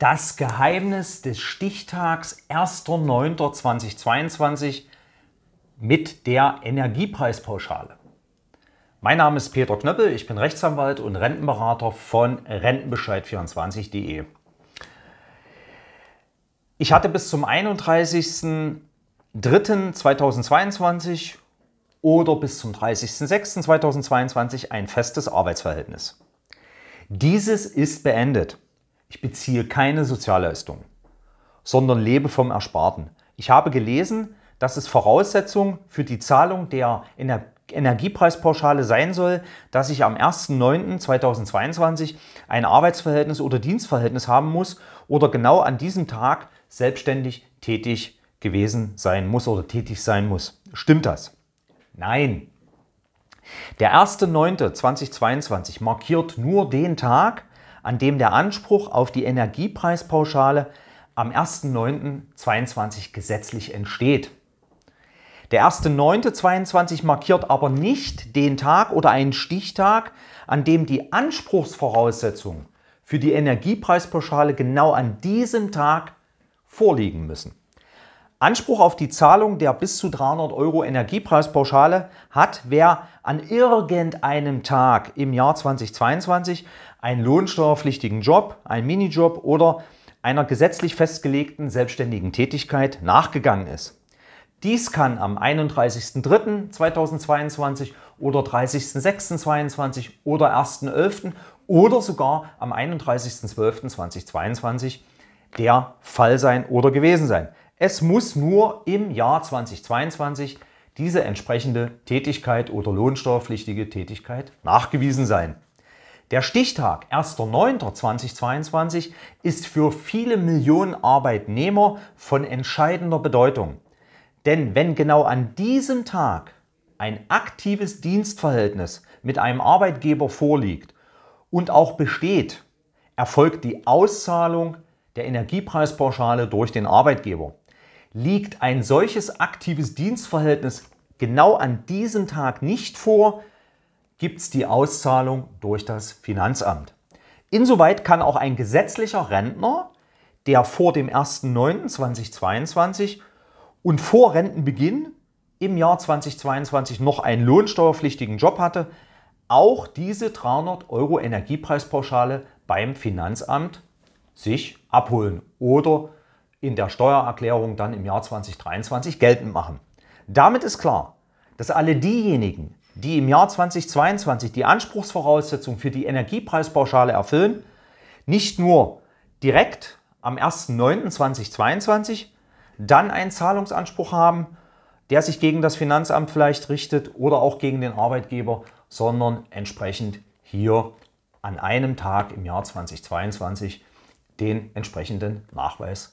Das Geheimnis des Stichtags 1.9.2022 mit der Energiepreispauschale. Mein Name ist Peter Knöppel, ich bin Rechtsanwalt und Rentenberater von Rentenbescheid24.de. Ich hatte bis zum 31.03.2022 oder bis zum 30.06.2022 ein festes Arbeitsverhältnis. Dieses ist beendet. Ich beziehe keine Sozialleistung, sondern lebe vom Ersparten. Ich habe gelesen, dass es Voraussetzung für die Zahlung der Ener Energiepreispauschale sein soll, dass ich am 1.9.2022 ein Arbeitsverhältnis oder Dienstverhältnis haben muss oder genau an diesem Tag selbstständig tätig gewesen sein muss oder tätig sein muss. Stimmt das? Nein. Der 1.9.2022 markiert nur den Tag, an dem der Anspruch auf die Energiepreispauschale am 1.9.22 gesetzlich entsteht. Der 1.9.22 markiert aber nicht den Tag oder einen Stichtag, an dem die Anspruchsvoraussetzungen für die Energiepreispauschale genau an diesem Tag vorliegen müssen. Anspruch auf die Zahlung der bis zu 300 Euro Energiepreispauschale hat, wer an irgendeinem Tag im Jahr 2022 einen lohnsteuerpflichtigen Job, einen Minijob oder einer gesetzlich festgelegten selbstständigen Tätigkeit nachgegangen ist. Dies kann am 31.03.2022 oder 30.06.2022 oder 1.11. oder sogar am 31.12.2022 der Fall sein oder gewesen sein. Es muss nur im Jahr 2022 diese entsprechende Tätigkeit oder lohnsteuerpflichtige Tätigkeit nachgewiesen sein. Der Stichtag 1.9.2022 ist für viele Millionen Arbeitnehmer von entscheidender Bedeutung. Denn wenn genau an diesem Tag ein aktives Dienstverhältnis mit einem Arbeitgeber vorliegt und auch besteht, erfolgt die Auszahlung der Energiepreispauschale durch den Arbeitgeber. Liegt ein solches aktives Dienstverhältnis genau an diesem Tag nicht vor, gibt es die Auszahlung durch das Finanzamt. Insoweit kann auch ein gesetzlicher Rentner, der vor dem 1.9.2022 und vor Rentenbeginn im Jahr 2022 noch einen lohnsteuerpflichtigen Job hatte, auch diese 300 Euro Energiepreispauschale beim Finanzamt sich abholen oder in der Steuererklärung dann im Jahr 2023 geltend machen. Damit ist klar, dass alle diejenigen, die im Jahr 2022 die Anspruchsvoraussetzung für die Energiepreispauschale erfüllen, nicht nur direkt am 1.9.2022 dann einen Zahlungsanspruch haben, der sich gegen das Finanzamt vielleicht richtet oder auch gegen den Arbeitgeber, sondern entsprechend hier an einem Tag im Jahr 2022 den entsprechenden Nachweis